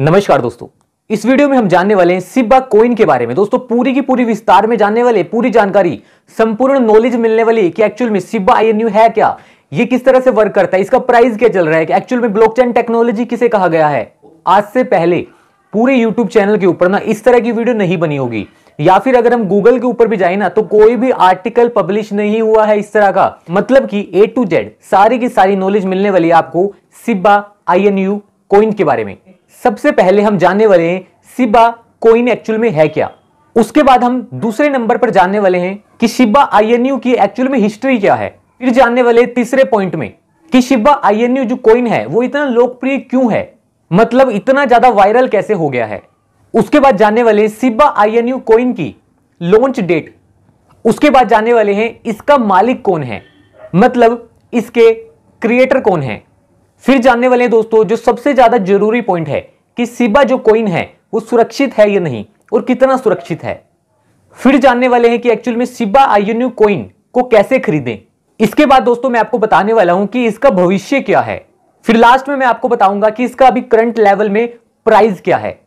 नमस्कार दोस्तों इस वीडियो में हम जानने वाले हैं सिब्बा कोइन के बारे में दोस्तों पूरी की पूरी विस्तार में जानने वाले पूरी जानकारी संपूर्ण नॉलेज मिलने वाली कि एक्चुअल में सिब्बा आईएनयू है क्या ये किस तरह से वर्क करता है इसका प्राइस क्या चल रहा है कि एक्चुअल में ब्लॉकचेन टेक्नोलॉजी किसे कहा गया है आज से पहले पूरे यूट्यूब चैनल के ऊपर ना इस तरह की वीडियो नहीं बनी होगी या फिर अगर हम गूगल के ऊपर भी जाए ना तो कोई भी आर्टिकल पब्लिश नहीं हुआ है इस तरह का मतलब कि ए टू जेड सारी की सारी नॉलेज मिलने वाली आपको सिब्बा आई कोइन के बारे में सबसे पहले हम जानने वाले हैं शिबा कोइन एक्चुअल में है क्या उसके बाद हम दूसरे नंबर पर जानने वाले हैं कि शिबा आईएनयू की एक्चुअल में हिस्ट्री क्या है फिर जानने वाले तीसरे पॉइंट में कि शिबा आईएनयू जो कोइन है वो इतना लोकप्रिय क्यों है मतलब इतना ज्यादा वायरल कैसे हो गया है उसके बाद जानने वाले हैं शिबा आईएनयू कोइन की लॉन्च डेट उसके बाद जानने वाले हैं इसका मालिक कौन है मतलब इसके क्रिएटर कौन है फिर जानने वाले हैं दोस्तों जो सबसे ज्यादा जरूरी पॉइंट है कि सिबा जो कॉइन है वो सुरक्षित है या नहीं और कितना सुरक्षित है फिर जानने वाले हैं कि एक्चुअल में सिबा आईएनयू कॉइन को कैसे खरीदें इसके बाद दोस्तों मैं आपको बताने वाला हूं कि इसका भविष्य क्या है फिर लास्ट में मैं आपको बताऊंगा कि इसका अभी करंट लेवल में प्राइस क्या है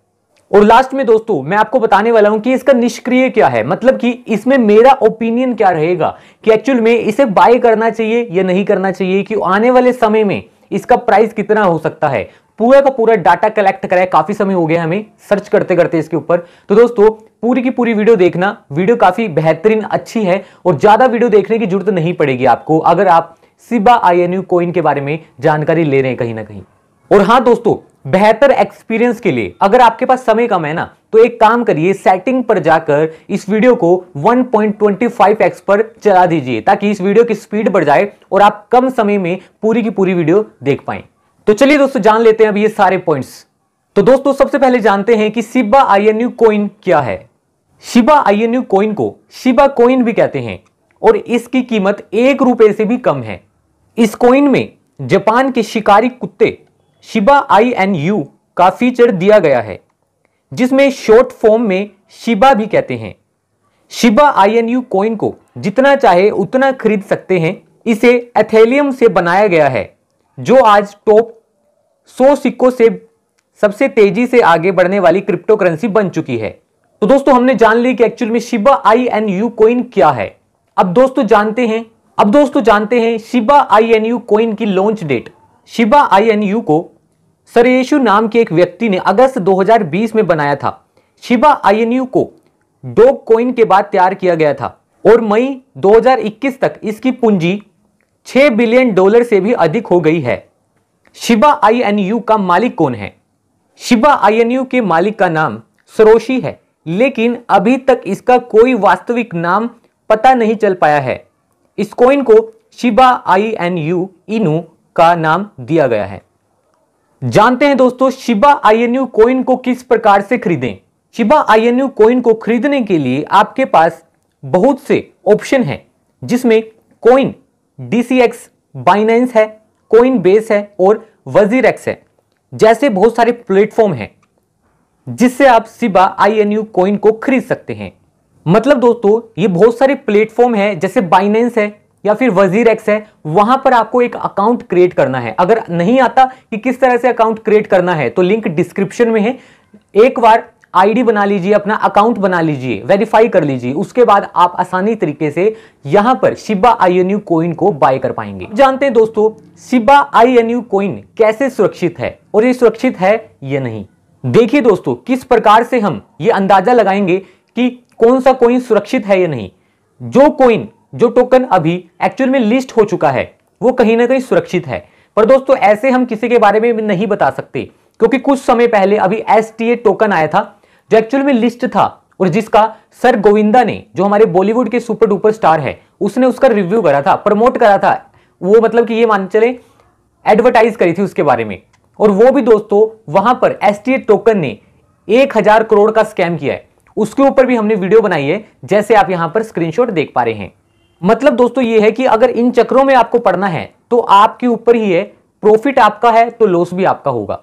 और लास्ट में दोस्तों मैं आपको बताने वाला हूं कि इसका निष्क्रिय क्या है मतलब कि इसमें मेरा ओपिनियन क्या रहेगा कि एक्चुअल में इसे बाय करना चाहिए या नहीं करना चाहिए कि आने वाले समय में इसका प्राइस कितना हो सकता है पूरा का पूरा डाटा कलेक्ट कराया काफी समय हो गया हमें सर्च करते करते इसके ऊपर तो दोस्तों पूरी की पूरी वीडियो देखना वीडियो काफी बेहतरीन अच्छी है और ज्यादा वीडियो देखने की जरूरत नहीं पड़ेगी आपको अगर आप Shiba I N U coin के बारे में जानकारी ले रहे हैं कहीं ना कहीं और हाँ दोस्तों बेहतर एक्सपीरियंस के लिए अगर आपके पास समय कम है ना तो एक काम करिए सेटिंग पर जाकर इस वीडियो को 1.25x पर चला दीजिए ताकि इस वीडियो की स्पीड बढ़ जाए और आप कम समय में पूरी की पूरी वीडियो देख पाएं तो चलिए दोस्तों जान लेते हैं अब ये सारे पॉइंट्स तो दोस्तों सबसे पहले जानते हैं कि शिबा आईएनयू कॉइन क्या है शिबा आईएनयू कॉइन को शिबा कॉइन भी कहते हैं और इसकी कीमत एक रुपए से भी कम है इस कॉइन में जापान के शिकारी कुत्ते शिबा आई एन यू का फीचर दिया गया है जिसमें शॉर्ट फॉर्म में शिबा भी कहते हैं Shiba I N U coin को जितना चाहे उतना खरीद सकते हैं इसे एथेलियम से बनाया गया है जो आज टॉप सौ सिक्कों से सबसे तेजी से आगे बढ़ने वाली क्रिप्टो करेंसी बन चुकी है तो दोस्तों हमने जान ली कि एक्चुअल में Shiba I N U coin क्या है अब दोस्तों जानते हैं अब दोस्तों जानते हैं Shiba I N U coin की launch date Shiba I N U को सरेशु नाम के एक व्यक्ति ने अगस्त 2020 में बनाया था शिबा आई एन यू को डॉग कोइन के बाद तैयार किया गया था और मई 2021 तक इसकी पूंजी 6 बिलियन डॉलर से भी अधिक हो गई है शिबा आईएनयू का मालिक कौन है शिबा आईएनयू के मालिक का नाम सरोशी है लेकिन अभी तक इसका कोई वास्तविक नाम पता नहीं चल पाया है इस कॉइन को शिबा आईएनयू इनू का नाम दिया गया है जानते हैं दोस्तों शिबा आईएनयू कॉइन को किस प्रकार से खरीदें शिबा आईएनयू कॉइन को खरीदने के लिए आपके पास बहुत से ऑप्शन हैं जिसमें कॉइन डीसीएक्स बाइनेंस है कोइन बेस है और वजीर एक्स है जैसे बहुत सारे प्लेटफॉर्म हैं जिससे आप Shiba I N U coin को खरीद सकते हैं मतलब दोस्तों ये बहुत सारे प्लेटफॉर्म हैं जैसे बाइनेंस है या फिर वजीर एक्स है वहां पर आपको एक अकाउंट क्रिएट करना है अगर नहीं आता कि किस तरह से अकाउंट क्रिएट करना है तो लिंक डिस्क्रिप्शन में है एक बार आईडी बना लीजिए अपना अकाउंट बना लीजिए वेरीफाई कर लीजिए उसके बाद आप आसानी तरीके से यहां पर शिबा यू कोइन को बाय कर पाएंगे जानते हैं दोस्तों Shiba I N U coin कैसे सुरक्षित है और ये सुरक्षित है या नहीं देखिए दोस्तों किस प्रकार से हम ये अंदाजा लगाएंगे कि कौन सा कोइन सुरक्षित है या नहीं जो कोइन जो टोकन अभी एक्चुअल में लिस्ट हो चुका है वो कहीं ना कहीं सुरक्षित है पर दोस्तों ऐसे हम किसी के बारे में नहीं बता सकते क्योंकि कुछ समय पहले अभी एस टोकन आया था जो एक्चुअल में लिस्ट था और जिसका सर गोविंदा ने जो हमारे बॉलीवुड के सुपर डुपर स्टार है उसने उसका रिव्यू करा था प्रमोट करा था वो मतलब कि ये मान चले एडवर्टाइज करी थी उसके बारे में और वो भी दोस्तों वहां पर एस टोकन ने एक हजार करोड़ का स्कैम किया है उसके ऊपर भी हमने वीडियो बनाई है जैसे आप यहां पर स्क्रीनशॉट देख पा रहे हैं मतलब दोस्तों ये है कि अगर इन चक्रों में आपको पढ़ना है तो आपके ऊपर ही है प्रॉफिट आपका है तो लॉस भी आपका होगा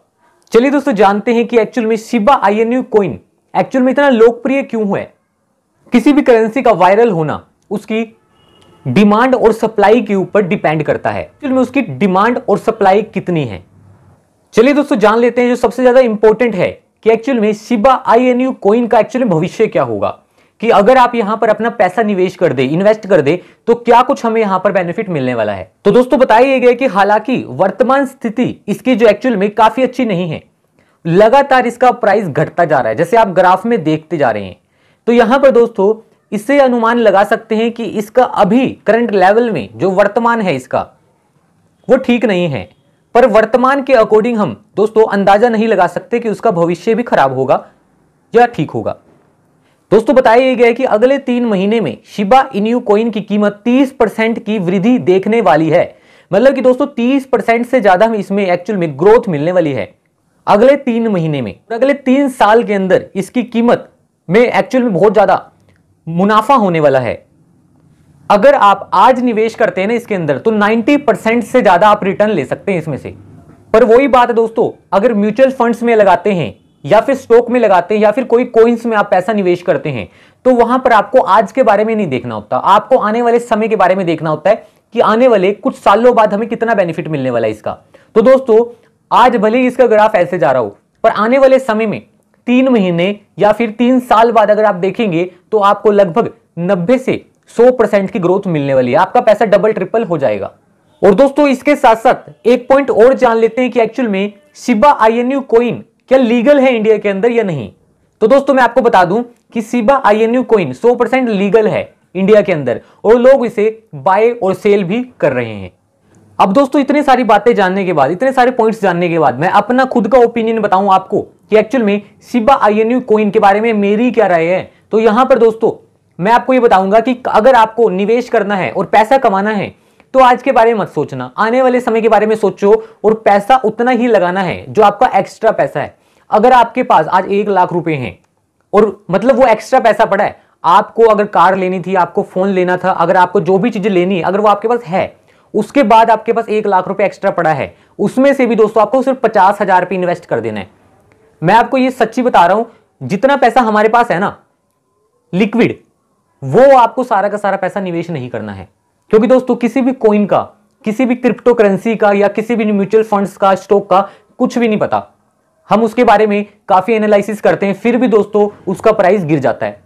चलिए दोस्तों जानते हैं कि एक्चुअल में Shiba I N U coin actual में इतना लोकप्रिय क्यों हुआ है किसी भी करेंसी का वायरल होना उसकी डिमांड और सप्लाई के ऊपर डिपेंड करता है एक्चुअल में उसकी डिमांड और सप्लाई कितनी है चलिए दोस्तों जान लेते हैं जो सबसे ज्यादा इंपॉर्टेंट है कि एक्चुअल में Shiba I N U coin का एक्चुअल में भविष्य क्या होगा कि अगर आप यहां पर अपना पैसा निवेश कर दे इन्वेस्ट कर दे तो क्या कुछ हमें यहां पर बेनिफिट मिलने वाला है तो दोस्तों बताया गया कि हालांकि वर्तमान स्थिति इसकी जो एक्चुअल में काफी अच्छी नहीं है लगातार इसका प्राइस घटता जा रहा है जैसे आप ग्राफ में देखते जा रहे हैं तो यहां पर दोस्तों इससे अनुमान लगा सकते हैं कि इसका अभी करंट लेवल में जो वर्तमान है इसका वो ठीक नहीं है पर वर्तमान के अकॉर्डिंग हम दोस्तों अंदाजा नहीं लगा सकते कि उसका भविष्य भी खराब होगा या ठीक होगा दोस्तों बताया गया गया कि अगले तीन महीने में शिबा इन्यू कोइन की कीमत 30 परसेंट की वृद्धि देखने वाली है मतलब कि दोस्तों 30 परसेंट से ज्यादा इसमें एक्चुअल में ग्रोथ मिलने वाली है अगले तीन महीने में अगले तीन साल के अंदर इसकी कीमत में एक्चुअल में बहुत ज़्यादा मुनाफा होने वाला है अगर आप आज निवेश करते हैं ना इसके अंदर तो 90 परसेंट से ज़्यादा आप रिटर्न ले सकते हैं इसमें से पर वही बात है दोस्तों अगर म्यूचुअल फंड्स में लगाते हैं या फिर स्टॉक में लगाते हैं या फिर कोई कोइंस में आप पैसा निवेश करते हैं तो वहां पर आपको आज के बारे में नहीं देखना होता आपको आने वाले समय के बारे में देखना होता है कि आने वाले कुछ सालों बाद हमें कितना बेनिफिट मिलने वाला है इसका तो दोस्तों आज भले ही इसका ग्राफ ऐसे जा रहा हो पर आने वाले समय में तीन महीने या फिर तीन साल बाद अगर आप देखेंगे तो आपको लगभग नब्बे से सौ परसेंट की ग्रोथ मिलने वाली है आपका पैसा डबल ट्रिपल हो जाएगा और दोस्तों इसके साथ साथ एक पॉइंट और जान लेते हैं कि एक्चुअल में एन यू कॉइन क्या लीगल है इंडिया के अंदर या नहीं तो दोस्तों मैं आपको बता दूं कि एन यू कॉइन सौ परसेंट लीगल है इंडिया के अंदर और लोग इसे बाय और सेल भी कर रहे हैं अब दोस्तों इतनी सारी बातें जानने के बाद इतने सारे पॉइंट्स जानने के बाद मैं अपना खुद का ओपिनियन बताऊं आपको कि एक्चुअल में सिबा आई कोइन के बारे में मेरी क्या राय है तो यहां पर दोस्तों मैं आपको ये बताऊंगा कि अगर आपको निवेश करना है और पैसा कमाना है तो आज के बारे में मत सोचना आने वाले समय के बारे में सोचो और पैसा उतना ही लगाना है जो आपका एक्स्ट्रा पैसा है अगर आपके पास आज एक लाख रुपए हैं और मतलब वो एक्स्ट्रा पैसा पड़ा है आपको अगर कार लेनी थी आपको फोन लेना था अगर आपको जो भी चीजें लेनी है अगर वो आपके पास है उसके बाद आपके पास एक लाख रुपए एक्स्ट्रा पड़ा है उसमें से भी दोस्तों आपको सिर्फ पचास हजार रुपये इन्वेस्ट कर देना है मैं आपको ये सच्ची बता रहा हूं जितना पैसा हमारे पास है ना लिक्विड वो आपको सारा का सारा पैसा निवेश नहीं करना है क्योंकि दोस्तों किसी भी कॉइन का किसी भी क्रिप्टो करेंसी का या किसी भी म्यूचुअल फंड्स का स्टॉक का कुछ भी नहीं पता हम उसके बारे में काफ़ी एनालिसिस करते हैं फिर भी दोस्तों उसका प्राइस गिर जाता है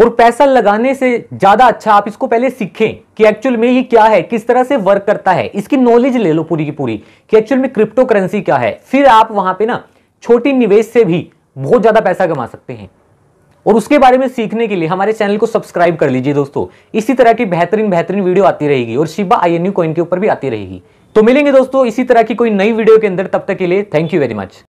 और पैसा लगाने से ज़्यादा अच्छा आप इसको पहले सीखें कि एक्चुअल में ये क्या है किस तरह से वर्क करता है इसकी नॉलेज ले लो पूरी की पूरी कि एक्चुअल में क्रिप्टो करेंसी क्या है फिर आप वहां पे ना छोटी निवेश से भी बहुत ज़्यादा पैसा कमा सकते हैं और उसके बारे में सीखने के लिए हमारे चैनल को सब्सक्राइब कर लीजिए दोस्तों इसी तरह की बेहतरीन बेहतरीन वीडियो आती रहेगी और शिबा आई एन कॉइन के ऊपर भी आती रहेगी तो मिलेंगे दोस्तों इसी तरह की कोई नई वीडियो के अंदर तब तक के लिए थैंक यू वेरी मच